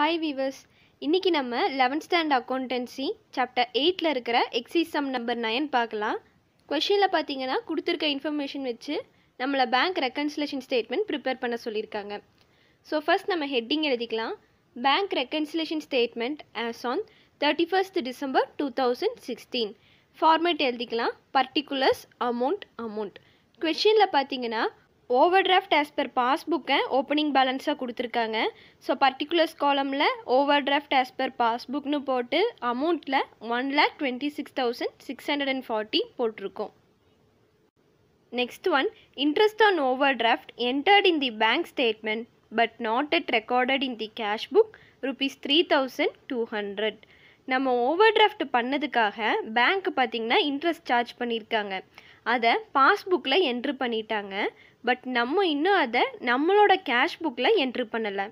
hi viewers இன்றைக்கி நம்ம eleventh stand accountancy chapter எயிட்டில் இருக்கிற எக்ஸைஸ் சம் நம்பர் நைன் பார்க்கலாம் கொஷினில் பார்த்தீங்கன்னா கொடுத்துருக்க இன்ஃபர்மேஷன் வச்சு நம்மளை பேங்க் ரெக்கன்சிலேஷன் ஸ்டேட்மெண்ட் ப்ரிப்பேர் பண்ண சொல்லியிருக்காங்க ஸோ ஃபஸ்ட் நம்ம ஹெட்டிங் எழுதிக்கலாம் bank reconciliation statement as on thirty first December two thousand sixteen format எழுதிக்கலாம் பர்டிகுலர்ஸ் அமௌண்ட் அமௌண்ட் கொஷினில் பார்த்தீங்கன்னா ஓவர் டிராஃப்ட் ஆஸ் பர் பாஸ்புக்கை ஓப்பனிங் பேலன்ஸாக கொடுத்துருக்காங்க ஸோ பர்டிகுலர்ஸ் காலமில் ஓவர் டிராஃப்ட் ஆஸ் பர் பாஸ்புக்னு போட்டு அமௌண்ட்டில் one lakh twenty six thousand six hundred and forty போட்டிருக்கோம் next one interest on overdraft entered in the bank statement but not at recorded in the cash book rupees three thousand two hundred நம்ம overdraft பண்ணதுக்காக bank பார்த்திங்கன்னா interest charge பண்ணியிருக்காங்க அதை பாஸ்புக்கில் enter பண்ணிட்டாங்க but நம்ம இன்னும் அதை நம்மளோட கேஷ் புக்கில் என்ட்ரு பண்ணலை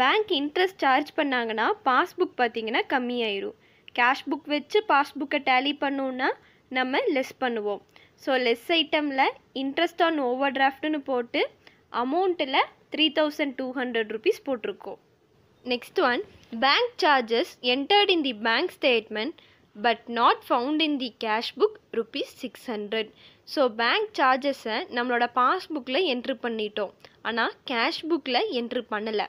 பேங்க் இன்ட்ரெஸ்ட் சார்ஜ் பண்ணாங்கன்னா பாஸ்புக் பார்த்திங்கன்னா கம்மியாயிரும் கேஷ் புக் வச்சு பாஸ்புக்கை டேலி பண்ணோன்னா நம்ம லெஸ் பண்ணுவோம் ஸோ லெஸ் ஐட்டமில் இன்ட்ரெஸ்ட் ஆன் ஓவர் டிராஃப்ட்னு போட்டு அமௌண்ட்டில் three thousand two hundred rupees போட்டிருக்கோம் next one bank charges entered in the bank statement but not found in the cash book rupees six hundred so bank சார்ஜஸை நம்மளோட பாஸ்புக்கில் entry பண்ணிட்டோம் ஆனால் கேஷ் புக்கில் என்ட்ரு பண்ணலை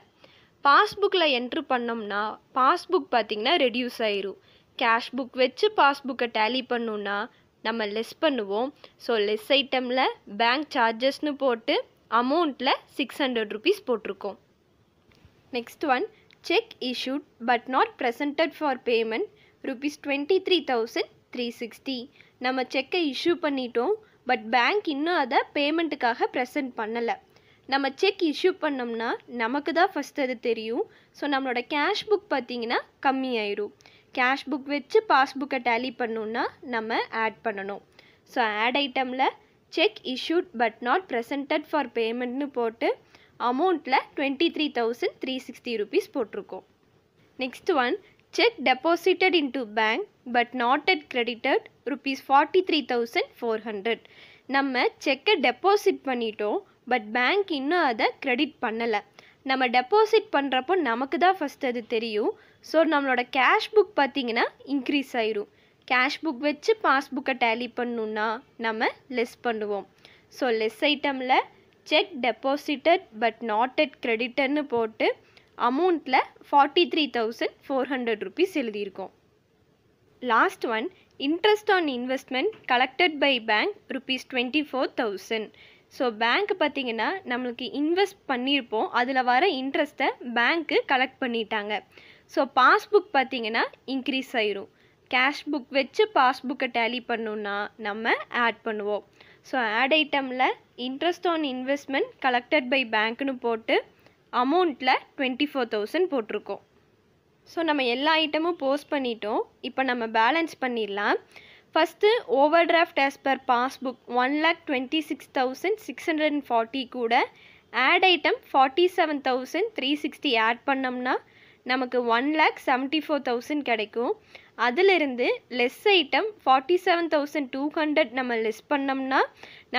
பாஸ்புக்கில் என்ட்ரு பண்ணோம்னா பாஸ்புக் பார்த்திங்கன்னா ரெடியூஸ் ஆயிரும் கேஷ் புக் வச்சு பாஸ்புக்கை டேலி பண்ணோம்னா நம்ம லெஸ் பண்ணுவோம் ஸோ லெஸ் ஐட்டமில் பேங்க் சார்ஜஸ்னு போட்டு அமௌண்ட்டில் சிக்ஸ் ஹண்ட்ரட் ருபீஸ் போட்டிருக்கோம் next one cheque issued but not present for payment rupees twenty three thousand three sixty நம்ம செக்கை இஷ்யூ பண்ணிட்டோம் பட் பேங்க் இன்னும் அதை பேமெண்ட்டுக்காக ப்ரெசென்ட் பண்ணலை நம்ம செக் இஷ்யூ பண்ணோம்னா நமக்கு தான் ஃபஸ்ட் அது தெரியும் ஸோ நம்மளோட கேஷ் புக் பார்த்திங்கன்னா கம்மியாயிரும் கேஷ் புக் வச்சு பாஸ்புக்கை டேலி பண்ணோன்னா நம்ம ஆட் பண்ணணும் ஸோ ஆட் ஐட்டமில் cheque issued but not presented for பேமெண்ட்னு போட்டு அமௌண்ட்டில் twenty three thousand three sixty rupees போட்டிருக்கோம் next one cheque bank but not at credited but forty three thousand four hundred நம்ம செக்கை டெபாசிட் பண்ணிட்டோம் பட் பேங்க் இன்னும் அதை கிரெடிட் பண்ணலை நம்ம டெபாசிட் பண்ணுறப்போ நமக்கு தான் ஃபஸ்ட் அது தெரியும் ஸோ நம்மளோட கேஷ் புக் பார்த்திங்கன்னா இன்க்ரீஸ் ஆயிரும் கேஷ் புக் வச்சு பாஸ்புக்கை டேலி பண்ணணுன்னா நம்ம லெஸ் பண்ணுவோம் ஸோ லெஸ் ஐட்டமில் cheque deposited but not at கிரெடிட்டட்னு போட்டு அமௌண்ட்டில் forty three thousand four hundred rupees எழுதியிருக்கோம் last one interest on investment collected by bank rupees twenty four thousand so bank பார்த்தீங்கன்னா நம்மளுக்கு இன்வெஸ்ட் பண்ணியிருப்போம் அதில் வர இன்ட்ரெஸ்ட்டை பேங்க்கு கலெக்ட் பண்ணிட்டாங்க ஸோ பாஸ்புக் பார்த்தீங்கன்னா இன்க்ரீஸ் ஆயிரும் கேஷ் புக் வச்சு பாஸ்புக்கை டேலி பண்ணுன்னா நம்ம ஆட் பண்ணுவோம் ஸோ ஆட் ஐட்டமில் interest on investment collected by பேங்க்னு போட்டு அமௌண்ட்டில் டுவெண்ட்டி ஃபோர் தௌசண்ட் போட்டிருக்கோம் ஸோ நம்ம எல்லா ஐட்டமும் போஸ்ட் பண்ணிட்டோம் இப்போ நம்ம பேலன்ஸ் பண்ணிடலாம் first overdraft as per passbook one lakh twenty six thousand six hundred and forty கூட add item forty seven thousand three sixty add பண்ணோம்னா நமக்கு one lakh seventy four thousand கிடைக்கும் அதிலிருந்து less item forty seven thousand two hundred நம்ம less பண்ணோம்னா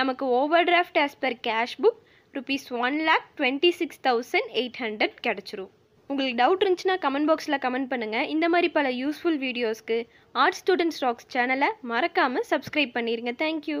நமக்கு overdraft as per cash book rupees one lakh twenty six thousand eight hundred கிடச்சிரும் உங்களுக்கு doubt இருந்துச்சுன்னா கமெண்ட் பாக்ஸில் கமெண்ட் பண்ணுங்கள் இந்த மாதிரி பல யூஸ்ஃபுல் வீடியோஸ்க்கு ஆர்ட் ஸ்டூடெண்ட்ஸ் ஸ்டாக்ஸ் சேனலை மறக்காமல் சப்ஸ்கிரைப் பண்ணிடுங்க தேங்க்யூ